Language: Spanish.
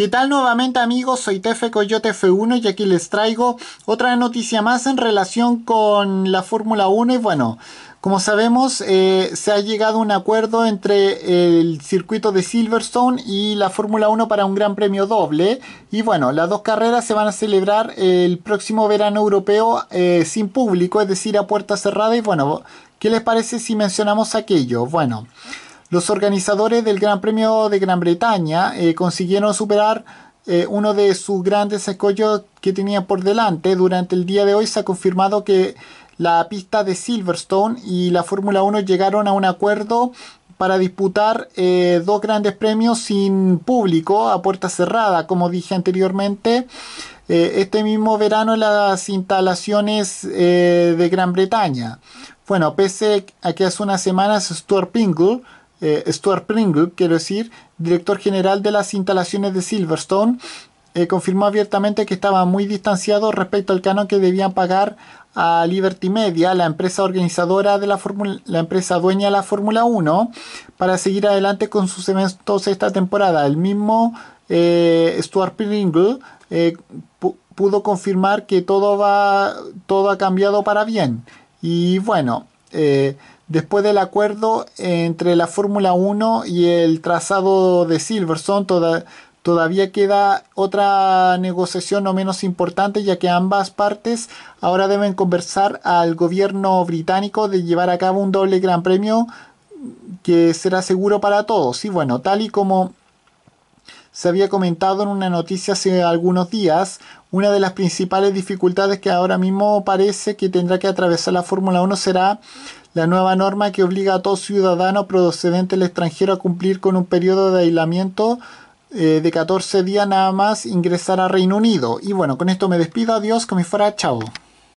¿Qué tal nuevamente amigos? Soy Tefe Coyote F1 y aquí les traigo otra noticia más en relación con la Fórmula 1 y bueno, como sabemos eh, se ha llegado un acuerdo entre el circuito de Silverstone y la Fórmula 1 para un gran premio doble y bueno, las dos carreras se van a celebrar el próximo verano europeo eh, sin público, es decir, a puerta cerrada y bueno, ¿qué les parece si mencionamos aquello? Bueno... Los organizadores del Gran Premio de Gran Bretaña eh, consiguieron superar eh, uno de sus grandes escollos que tenía por delante. Durante el día de hoy se ha confirmado que la pista de Silverstone y la Fórmula 1 llegaron a un acuerdo para disputar eh, dos grandes premios sin público a puerta cerrada, como dije anteriormente. este mismo verano en las instalaciones de Gran Bretaña. Bueno, pese a que hace unas semanas Stuart Pingle eh, Stuart Pringle, quiero decir, director general de las instalaciones de Silverstone, eh, confirmó abiertamente que estaba muy distanciado respecto al canon que debían pagar a Liberty Media, la empresa organizadora de la Fórmula, la empresa dueña de la Fórmula 1, para seguir adelante con sus eventos esta temporada. El mismo eh, Stuart Pringle pudo confirmar que todo va, todo ha cambiado para bien. Y bueno, Después del acuerdo entre la Fórmula 1 y el trazado de Silverstone, todavía queda otra negociación no menos importante, ya que ambas partes ahora deben conversar al gobierno británico de llevar a cabo un doble gran premio que será seguro para todos. Y bueno, tal y como se había comentado en una noticia hace algunos días, una de las principales dificultades que ahora mismo parece que tendrá que atravesar la Fórmula 1 será la nueva norma que obliga a todo ciudadano procedente del extranjero a cumplir con un periodo de aislamiento eh, de 14 días nada más ingresar a Reino Unido. Y bueno, con esto me despido, adiós, que me fuera, chao.